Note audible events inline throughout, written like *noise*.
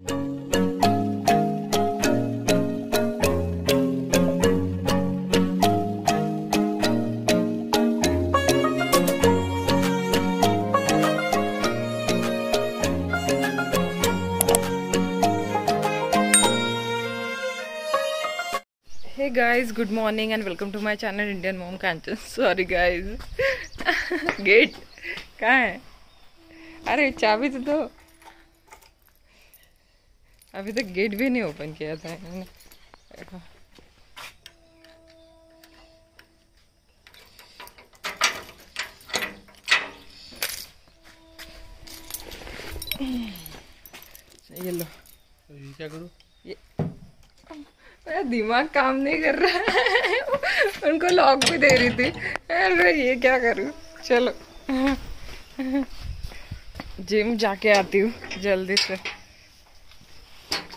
hey guys good morning and welcome to my channel indian mom kanchan *laughs* sorry guys *laughs* gate kahan hai अरे चाबी तो दो अभी तक गेट भी नहीं ओपन किया था इन्होंने ये लो ये क्या करूं ये मेरा दिमाग काम नहीं कर रहा उनको लॉक भी दे रही थी अरे ये क्या करूं चलो जिम जाके आती हूँ जल्दी से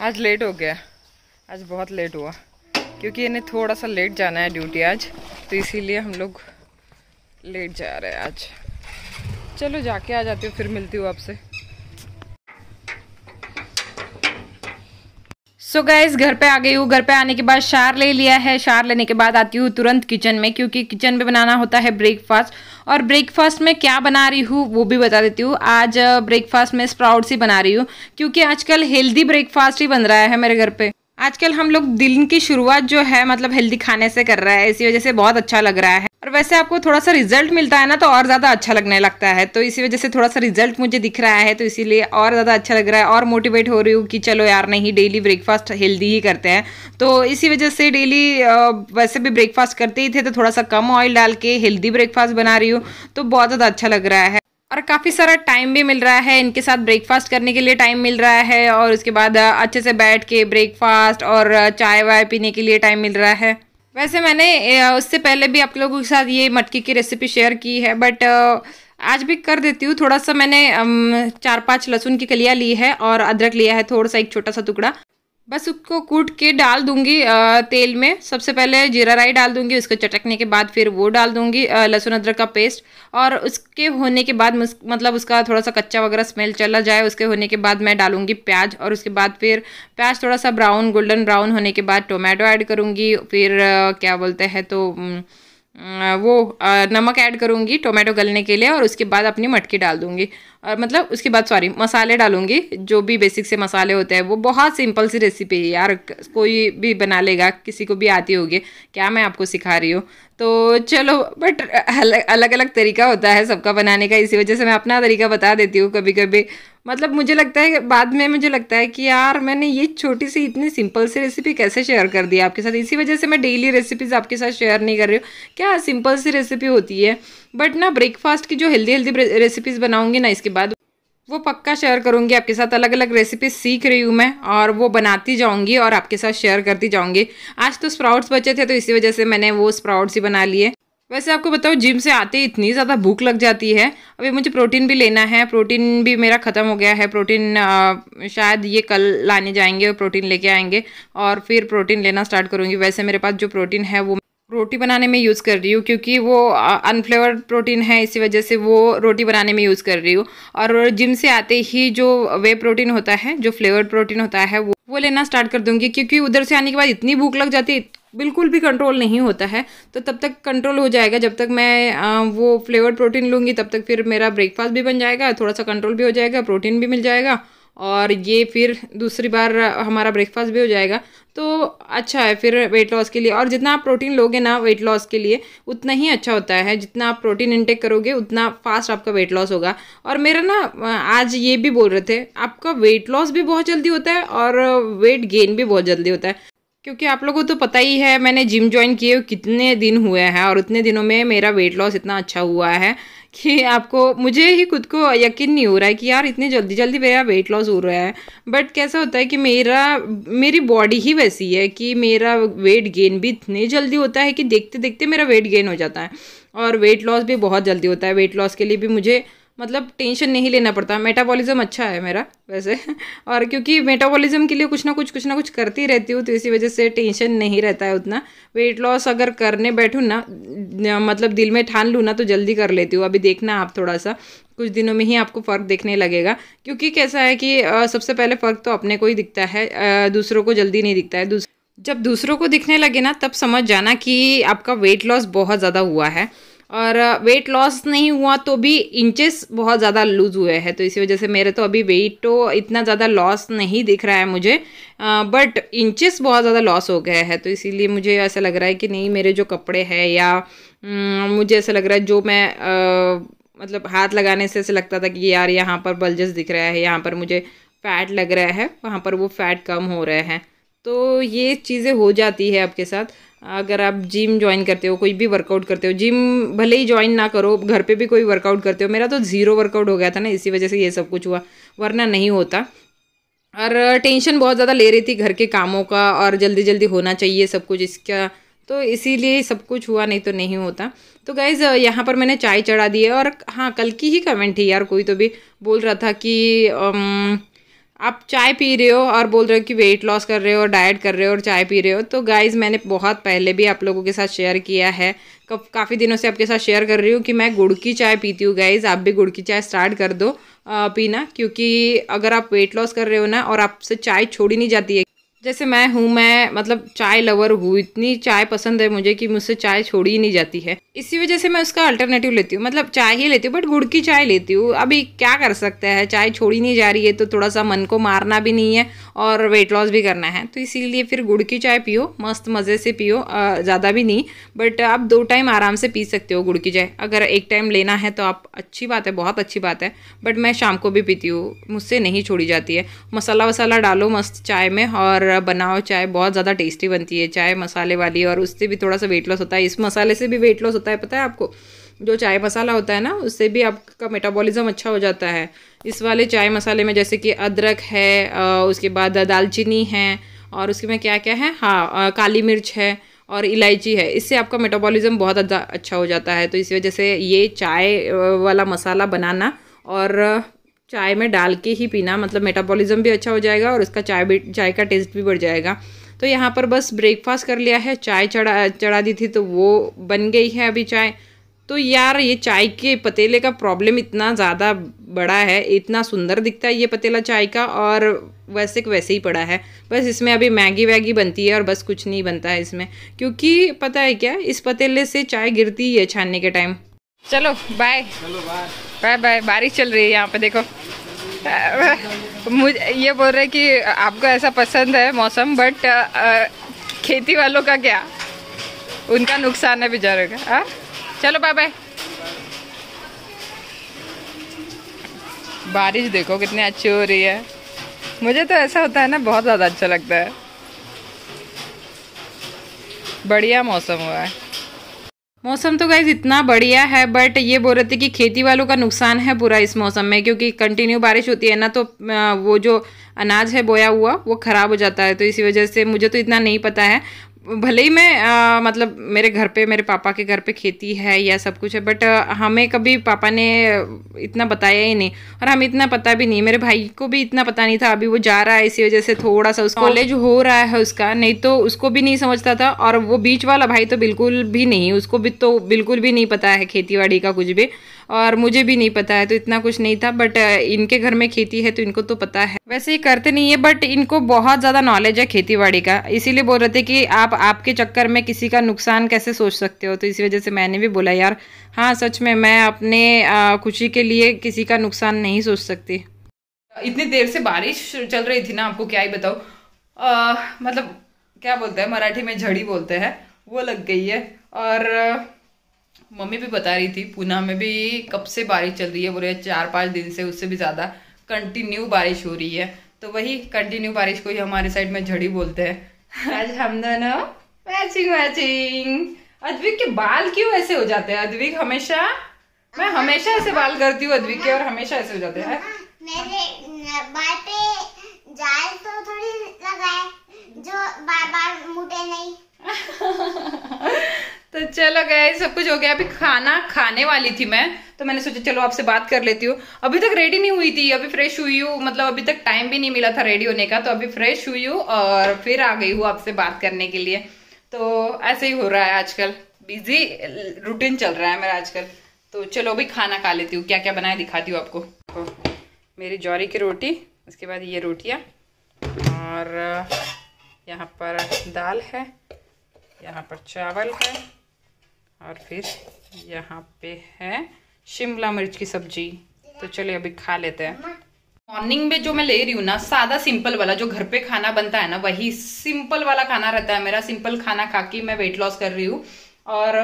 आज लेट हो गया आज बहुत लेट हुआ क्योंकि इन्हें थोड़ा सा लेट जाना है ड्यूटी आज तो इसीलिए हम लोग लेट जा रहे हैं आज चलो जाके आ जाती हूँ फिर मिलती हूँ आपसे सो so गैस घर पे आ गई हूँ घर पे आने के बाद शार ले लिया है शार लेने के बाद आती हूँ तुरंत किचन में क्योंकि किचन में बनाना होता है ब्रेकफास्ट और ब्रेकफास्ट में क्या बना रही हूँ वो भी बता देती हूँ आज ब्रेकफास्ट में स्प्राउट्स ही बना रही हूँ क्योंकि आजकल हेल्दी ब्रेकफास्ट ही बन रहा है मेरे घर पर आजकल हम लोग दिन की शुरुआत जो है मतलब हेल्दी खाने से कर रहा है इसी वजह से बहुत अच्छा लग रहा है और वैसे आपको थोड़ा सा रिजल्ट मिलता है ना तो और ज़्यादा अच्छा लगने लगता है तो इसी वजह से थोड़ा सा रिजल्ट मुझे दिख रहा है तो इसीलिए और ज़्यादा अच्छा लग रहा है और मोटिवेट हो रही हूँ कि चलो यार नहीं डेली ब्रेकफास्ट हेल्दी ही करते हैं तो इसी वजह से डेली वैसे भी ब्रेकफास्ट करते ही थे तो थोड़ा सा कम ऑयल डाल के हेल्दी ब्रेकफास्ट बना रही हूँ तो बहुत ज़्यादा अच्छा लग रहा है और काफ़ी सारा टाइम भी मिल रहा है इनके साथ ब्रेकफास्ट करने के लिए टाइम मिल रहा है और उसके बाद अच्छे से बैठ के ब्रेकफास्ट और चाय वाय पीने के लिए टाइम मिल रहा है वैसे मैंने उससे पहले भी आप लोगों के साथ ये मटकी की रेसिपी शेयर की है बट आज भी कर देती हूँ थोड़ा सा मैंने चार पांच लहसुन की कलियाँ ली है और अदरक लिया है थोड़ा सा एक छोटा सा टुकड़ा बस उसको कूट के डाल दूंगी तेल में सबसे पहले जीरा राई डाल दूंगी उसको चटकने के बाद फिर वो डाल दूंगी लहसुन अदरक का पेस्ट और उसके होने के बाद मतलब उसका थोड़ा सा कच्चा वगैरह स्मेल चला जाए उसके होने के बाद मैं डालूंगी प्याज और उसके बाद फिर प्याज थोड़ा सा ब्राउन गोल्डन ब्राउन होने के बाद टोमेटो ऐड करूँगी फिर क्या बोलते हैं तो वो नमक ऐड करूँगी टोमेटो गलने के लिए और उसके बाद अपनी मटकी डाल दूँगी और मतलब उसके बाद सॉरी मसाले डालूंगी जो भी बेसिक से मसाले होते हैं वो बहुत सिंपल सी रेसिपी है यार कोई भी बना लेगा किसी को भी आती होगी क्या मैं आपको सिखा रही हूँ तो चलो बट अलग अलग अलग तरीका होता है सबका बनाने का इसी वजह से मैं अपना तरीका बता देती हूँ कभी कभी मतलब मुझे लगता है बाद में मुझे लगता है कि यार मैंने ये छोटी सी इतनी सिंपल सी रेसिपी कैसे शेयर कर दी आपके साथ इसी वजह से मैं डेली रेसिपीज़ आपके साथ शेयर नहीं कर रही हूँ क्या सिंपल सी रेसिपी होती है बट ना ब्रेकफास्ट की जो हेल्दी हेल्दी रेसिपीज़ बनाऊँगी ना इसके वो पक्का शेयर करूँगी आपके साथ अलग अलग रेसिपी सीख रही हूँ मैं और वो बनाती जाऊँगी और आपके साथ शेयर करती जाऊँगी आज तो स्प्राउट्स बचे थे तो इसी वजह से मैंने वो स्प्राउट्स ही बना लिए वैसे आपको बताओ जिम से आते ही इतनी ज़्यादा भूख लग जाती है अभी मुझे प्रोटीन भी लेना है प्रोटीन भी मेरा ख़त्म हो गया है प्रोटीन आ, शायद ये कल लाने जाएंगे और प्रोटीन लेके आएंगे और फिर प्रोटीन लेना स्टार्ट करूँगी वैसे मेरे पास जो प्रोटीन है वो रोटी बनाने में यूज़ कर रही हूँ क्योंकि वो अनफ्लेवर्ड प्रोटीन है इसी वजह से वो रोटी बनाने में यूज़ कर रही हूँ और जिम से आते ही जो वे प्रोटीन होता है जो फ्लेवर्ड प्रोटीन होता है वो वो लेना स्टार्ट कर दूंगी क्योंकि उधर से आने के बाद इतनी भूख लग जाती है बिल्कुल भी कंट्रोल नहीं होता है तो तब तक कंट्रोल हो जाएगा जब तक मैं आ, वो फ्लेवर्ड प्रोटीन लूँगी तब तक फिर मेरा ब्रेकफास्ट भी बन जाएगा थोड़ा सा कंट्रोल भी हो जाएगा प्रोटीन भी मिल जाएगा और ये फिर दूसरी बार हमारा ब्रेकफास्ट भी हो जाएगा तो अच्छा है फिर वेट लॉस के लिए और जितना आप प्रोटीन लोगे ना वेट लॉस के लिए उतना ही अच्छा होता है जितना आप प्रोटीन इंटेक करोगे उतना फास्ट आपका वेट लॉस होगा और मेरा ना आज ये भी बोल रहे थे आपका वेट लॉस भी बहुत जल्दी होता है और वेट गेन भी बहुत जल्दी होता है क्योंकि आप लोगों को तो पता ही है मैंने जिम ज्वाइन किए कितने दिन हुए हैं और उतने दिनों में मेरा वेट लॉस इतना अच्छा हुआ है कि आपको मुझे ही खुद को यकीन नहीं हो रहा है कि यार इतने जल्दी जल्दी मेरा वेट लॉस हो रहा है बट कैसा होता है कि मेरा मेरी बॉडी ही वैसी है कि मेरा वेट गेन भी इतने जल्दी होता है कि देखते देखते मेरा वेट गेन हो जाता है और वेट लॉस भी बहुत जल्दी होता है वेट लॉस के लिए भी मुझे मतलब टेंशन नहीं लेना पड़ता मेटाबॉलिज्म अच्छा है मेरा वैसे *laughs* और क्योंकि मेटाबॉलिज्म के लिए कुछ ना कुछ कुछ ना कुछ करती रहती हूँ तो इसी वजह से टेंशन नहीं रहता है उतना वेट लॉस अगर करने बैठूँ ना मतलब दिल में ठान लूँ ना तो जल्दी कर लेती हूँ अभी देखना आप थोड़ा सा कुछ दिनों में ही आपको फ़र्क देखने लगेगा क्योंकि कैसा है कि सबसे पहले फ़र्क तो अपने को ही दिखता है दूसरों को जल्दी नहीं दिखता है जब दूसरों को दिखने लगे ना तब समझ जाना कि आपका वेट लॉस बहुत ज़्यादा हुआ है और वेट लॉस नहीं हुआ तो भी इंचेस बहुत ज़्यादा लूज़ हुए हैं तो इसी वजह से मेरे तो अभी वेट तो इतना ज़्यादा लॉस नहीं दिख रहा है मुझे बट इंचेस बहुत ज़्यादा लॉस हो गए हैं तो इसीलिए मुझे ऐसा लग रहा है कि नहीं मेरे जो कपड़े हैं या मुझे ऐसा लग रहा है जो मैं आ, मतलब हाथ लगाने से ऐसे लगता था कि यार यहाँ पर बल्जस दिख रहा है यहाँ पर मुझे फैट लग रहा है वहाँ पर वो फैट कम हो रहे हैं तो ये चीज़ें हो जाती है आपके साथ अगर आप जिम ज्वाइन करते हो कोई भी वर्कआउट करते हो जिम भले ही ज्वाइन ना करो घर पे भी कोई वर्कआउट करते हो मेरा तो ज़ीरो वर्कआउट हो गया था ना इसी वजह से ये सब कुछ हुआ वरना नहीं होता और टेंशन बहुत ज़्यादा ले रही थी घर के कामों का और जल्दी जल्दी होना चाहिए सब कुछ इसका तो इसीलिए सब कुछ हुआ नहीं तो नहीं होता तो गाइज़ यहाँ पर मैंने चाय चढ़ा दी है और हाँ कल की ही कमेंट थी यार कोई तो भी बोल रहा था कि आप चाय पी रहे हो और बोल रहे हो कि वेट लॉस कर रहे हो और डाइट कर रहे हो और चाय पी रहे हो तो गाइज मैंने बहुत पहले भी आप लोगों के साथ शेयर किया है काफ़ी दिनों से आपके साथ शेयर कर रही हूँ कि मैं गुड़ की चाय पीती हूँ गाइज आप भी गुड़ की चाय स्टार्ट कर दो पीना क्योंकि अगर आप वेट लॉस कर रहे हो ना और आपसे चाय छोड़ी नहीं जाती है जैसे मैं हूँ मैं मतलब चाय लवर हूँ इतनी चाय पसंद है मुझे कि मुझसे चाय छोड़ी ही नहीं जाती है इसी वजह से मैं उसका अल्टरनेटिव लेती हूँ मतलब चाय ही लेती हूँ बट गुड़ की चाय लेती हूँ अभी क्या कर सकते हैं चाय छोड़ी नहीं जा रही है तो थोड़ा सा मन को मारना भी नहीं है और वेट लॉस भी करना है तो इसीलिए फिर गुड़ की चाय पियो मस्त मज़े से पियो ज़्यादा भी नहीं बट आप दो टाइम आराम से पी सकते हो गुड़ की चाय अगर एक टाइम लेना है तो आप अच्छी बात है बहुत अच्छी बात है बट मैं शाम को भी पीती हूँ मुझसे नहीं छोड़ी जाती है मसाला वसाला डालो मस्त चाय में और बनाओ चाय बहुत ज़्यादा टेस्टी बनती है चाय मसाले वाली और उससे भी थोड़ा सा वेट लॉस होता है इस मसाले से भी वेट लॉस होता है पता है आपको जो चाय मसाला होता है ना उससे भी आपका मेटाबॉलिज्म अच्छा हो जाता है इस वाले चाय मसाले में जैसे कि अदरक है उसके बाद दालचीनी है और उसके में क्या क्या है हाँ काली मिर्च है और इलायची है इससे आपका मेटाबॉलिज्म बहुत अच्छा हो जाता है तो इस वजह से ये चाय वाला मसाला बनाना और चाय में डाल के ही पीना मतलब मेटाबॉलिज्म भी अच्छा हो जाएगा और उसका चाय भी चाय का टेस्ट भी बढ़ जाएगा तो यहाँ पर बस ब्रेकफास्ट कर लिया है चाय चढ़ा चढ़ा दी थी तो वो बन गई है अभी चाय तो यार ये चाय के पतीले का प्रॉब्लम इतना ज़्यादा बड़ा है इतना सुंदर दिखता है ये पतीला चाय का और वैसे वैसे ही पड़ा है बस इसमें अभी मैगी वैगी बनती है और बस कुछ नहीं बनता है इसमें क्योंकि पता है क्या इस पतीले से चाय गिरती ही है छानने के टाइम चलो बाय चलो बाय बाय बाय बारिश चल रही है यहाँ पे देखो मुझे ये बोल रहे कि आपको ऐसा पसंद है मौसम बट खेती वालों का क्या उनका नुकसान है बेचारों का हाँ चलो बाय बाय बारिश देखो कितनी अच्छी हो रही है मुझे तो ऐसा होता है ना बहुत ज़्यादा अच्छा लगता है बढ़िया मौसम हुआ है मौसम तो गाइज इतना बढ़िया है बट ये बोल रहे थे कि खेती वालों का नुकसान है पूरा इस मौसम में क्योंकि कंटिन्यू बारिश होती है ना तो वो जो अनाज है बोया हुआ वो ख़राब हो जाता है तो इसी वजह से मुझे तो इतना नहीं पता है भले ही मैं आ, मतलब मेरे घर पे मेरे पापा के घर पे खेती है या सब कुछ है बट हमें कभी पापा ने इतना बताया ही नहीं और हमें इतना पता भी नहीं मेरे भाई को भी इतना पता नहीं था अभी वो जा रहा है इसी वजह से थोड़ा सा उसको कॉलेज हाँ। हो रहा है उसका नहीं तो उसको भी नहीं समझता था और वो बीच वाला भाई तो बिल्कुल भी नहीं उसको भी तो बिल्कुल भी नहीं पता है खेती का कुछ भी और मुझे भी नहीं पता है तो इतना कुछ नहीं था बट uh, इनके घर में खेती है तो इनको तो पता है वैसे ये करते नहीं है बट इनको बहुत ज़्यादा नॉलेज है खेती बाड़ी का इसीलिए बोल रहे थे कि आप आपके चक्कर में किसी का नुकसान कैसे सोच सकते हो तो इसी वजह से मैंने भी बोला यार हाँ सच में मैं अपने खुशी के लिए किसी का नुकसान नहीं सोच सकती इतनी देर से बारिश चल रही थी ना आपको क्या ही बताओ मतलब क्या बोलते हैं मराठी में झड़ी बोलते हैं वो लग गई है और मम्मी भी बता रही थी पुणे में भी कब से बारिश चल रही है बोले चार पाँच दिन से उससे भी ज़्यादा कंटिन्यू बारिश हो रही है तो वही कंटिन्यू बारिश को ही हमारे साइड में झड़ी बोलते हैं *laughs* आज हम दोनों मैचिंग मैचिंग अद्विक के बाल क्यों ऐसे हो जाते हैं अद्विक हमेशा मैं हमेशा ऐसे बाल करती हूँ अद्विक के और हमेशा ऐसे हो जाते हैं मेरे बाल पे जाल तो थोड़ी लगा है जो बार बार मुटे नहीं *laughs* तो चलो गए सब कुछ हो गया अभी खाना खाने वाली थी मैं तो मैंने सोचा चलो आपसे बात कर लेती हूँ अभी तक रेडी नहीं हुई थी अभी फ्रेश हुई हूँ मतलब अभी तक टाइम भी नहीं मिला था रेडी होने का तो अभी फ्रेश हुई हूँ और फिर आ गई हूँ आपसे बात करने के लिए तो ऐसे ही हो रहा है आजकल बिजी रूटीन चल रहा है मेरा आजकल तो चलो अभी खाना खा लेती हूँ क्या क्या बनाया दिखाती हूँ आपको तो मेरी जौरी की रोटी उसके बाद ये रोटियाँ और यहाँ पर दाल है यहाँ पर चावल है और फिर यहाँ पे है शिमला मिर्च की सब्जी तो चलिए अभी खा लेते हैं मॉर्निंग में जो मैं ले रही हूँ ना सादा सिंपल वाला जो घर पे खाना बनता है ना वही सिंपल वाला खाना रहता है मेरा सिंपल खाना खा के मैं वेट लॉस कर रही हूँ और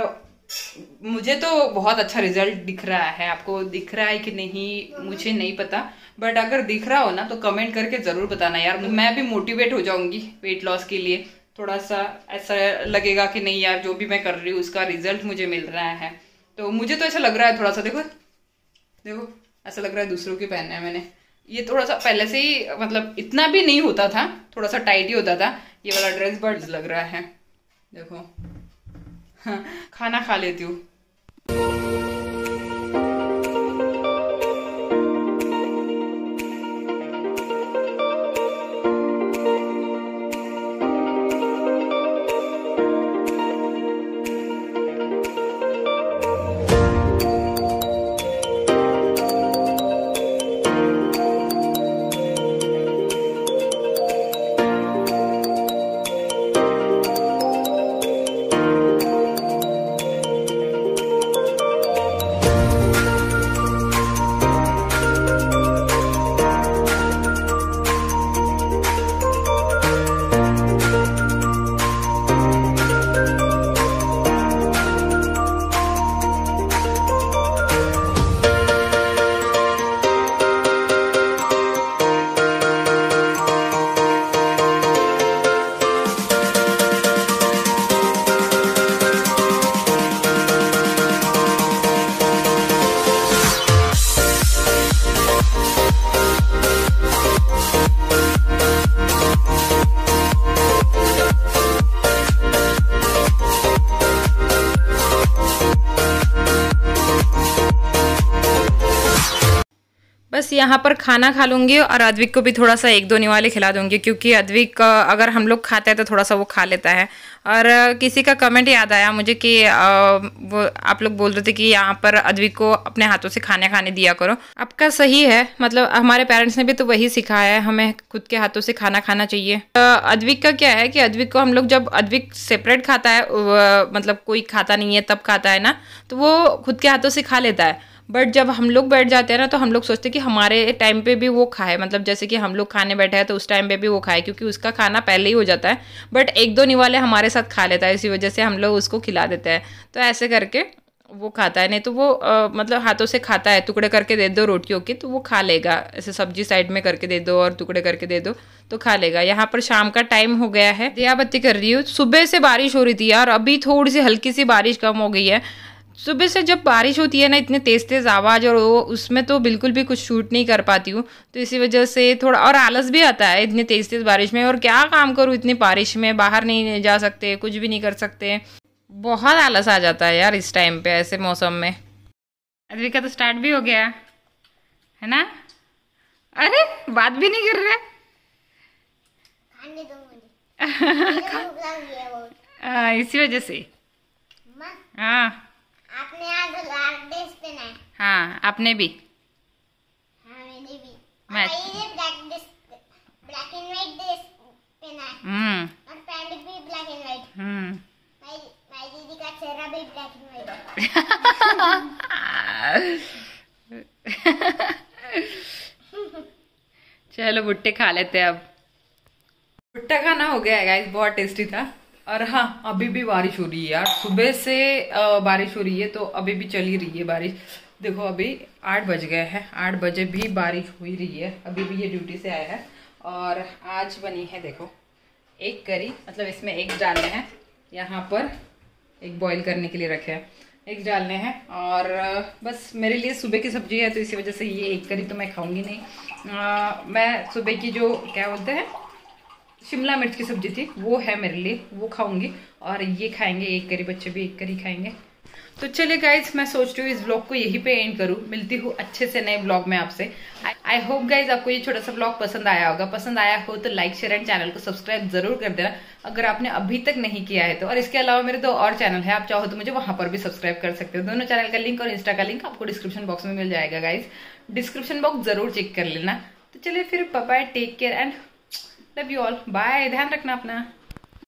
मुझे तो बहुत अच्छा रिजल्ट दिख रहा है आपको दिख रहा है कि नहीं मुझे नहीं पता बट अगर दिख रहा हो ना तो कमेंट करके जरूर बताना यार मैं भी मोटिवेट हो जाऊंगी वेट लॉस के लिए थोड़ा सा ऐसा लगेगा कि नहीं यार जो भी मैं कर रही हूँ उसका रिजल्ट मुझे मिल रहा है तो मुझे तो ऐसा लग रहा है थोड़ा सा देखो देखो ऐसा लग रहा है दूसरों के पहनने है मैंने ये थोड़ा सा पहले से ही मतलब इतना भी नहीं होता था थोड़ा सा टाइट ही होता था ये वाला ड्रेस बर्ड लग रहा है देखो हाँ, खाना खा लेती हूँ यहाँ पर खाना खा लूँगी और अद्विक को भी थोड़ा सा एक दो निवाले खिला दूँगी क्योंकि अद्विक अगर हम लोग खाते हैं तो थोड़ा सा वो खा लेता है और किसी का कमेंट याद आया मुझे कि वो आप लोग बोल रहे थे कि यहाँ पर अद्विक को अपने हाथों से खाने खाने दिया करो आपका सही है मतलब हमारे पेरेंट्स ने भी तो वही सिखाया है हमें खुद के हाथों से खाना खाना चाहिए अद्विक का क्या है कि अद्विक को हम लोग जब अद्विक सेपरेट खाता है मतलब कोई खाता नहीं है तब खाता है ना तो वो खुद के हाथों से खा लेता है बट जब हम लोग बैठ जाते हैं ना तो हम लोग सोचते हैं कि हमारे टाइम पे भी वो खाए मतलब जैसे कि हम लोग खाने बैठे हैं तो उस टाइम पे भी वो खाए क्योंकि उसका खाना पहले ही हो जाता है बट एक दो निवाले हमारे साथ खा लेता है इसी वजह से हम लोग उसको खिला देते हैं तो ऐसे करके वो खाता है नहीं तो वो आ, मतलब हाथों से खाता है टुकड़े करके दे दो रोटियों के तो वो खा लेगा ऐसे सब्जी साइड में करके दे दो और टुकड़े करके दे दो तो खा लेगा यहाँ पर शाम का टाइम हो गया है दिया बत्ती कर रही हूँ सुबह से बारिश हो रही थी यार अभी थोड़ी सी हल्की सी बारिश कम हो गई है सुबह से जब बारिश होती है ना इतने तेज़ तेज़ आवाज़ और वो उसमें तो बिल्कुल भी कुछ शूट नहीं कर पाती हूँ तो इसी वजह से थोड़ा और आलस भी आता है इतने तेज़ तेज़ बारिश में और क्या काम करूँ इतनी बारिश में बाहर नहीं जा सकते कुछ भी नहीं कर सकते बहुत आलस आ जाता है यार इस टाइम पे ऐसे मौसम में अदवी का तो स्टार्ट भी हो गया है ना अरे बात भी नहीं कर रहे *laughs* हाँ, इसी वजह से हाँ आपने आज ड्रेस पहना है हाँ आपने भी हाँ मैंने भी मैं black black and white dress पहना है हम्म और पैंट भी ब्लैक एंड व्हाइट हम्म मेरी दीदी का चेहरा भी ब्लैक एंड व्हाइट चलो भुट्टे खा लेते हैं अब भुट्टा खाना हो गया है गाइस बहुत टेस्टी था और हाँ अभी भी बारिश हो रही है यार सुबह से बारिश हो रही है तो अभी भी चल ही रही है बारिश देखो अभी आठ बज गए हैं आठ बजे भी बारिश हो ही रही है अभी भी ये ड्यूटी से आया है और आज बनी है देखो एक करी मतलब इसमें एक डालने हैं यहाँ पर एक बॉईल करने के लिए रखे हैं एक डालने हैं और बस मेरे लिए सुबह की सब्जी है तो इसी वजह से ये एक करी तो मैं खाऊंगी नहीं आ, मैं सुबह की जो क्या बोलते हैं शिमला मिर्च की सब्जी थी वो है मेरे लिए वो खाऊंगी और ये खाएंगे एक करी बच्चे भी एक करी खाएंगे तो चलिए गाइज मैं सोच रही हूँ इस ब्लॉग को यहीं पे एंड करूँ मिलती हूँ अच्छे से नए ब्लॉग में आपसे आई होप गाइज आपको ये छोटा सा ब्लॉग पसंद आया होगा पसंद आया हो तो लाइक शेयर एंड चैनल को सब्सक्राइब जरूर कर देना अगर आपने अभी तक नहीं किया है तो और इसके अलावा मेरे दो और चैनल है आप चाहो तो मुझे वहां पर भी सब्सक्राइब कर सकते हो दोनों चैनल का लिंक और इंस्टा का लिंक आपको डिस्क्रिप्शन बॉक्स में मिल जाएगा गाइज डिस्क्रिप्शन बॉक्स जरूर चेक कर लेना तो चलिए फिर bye take care and love you all bye ध्यान रखना अपना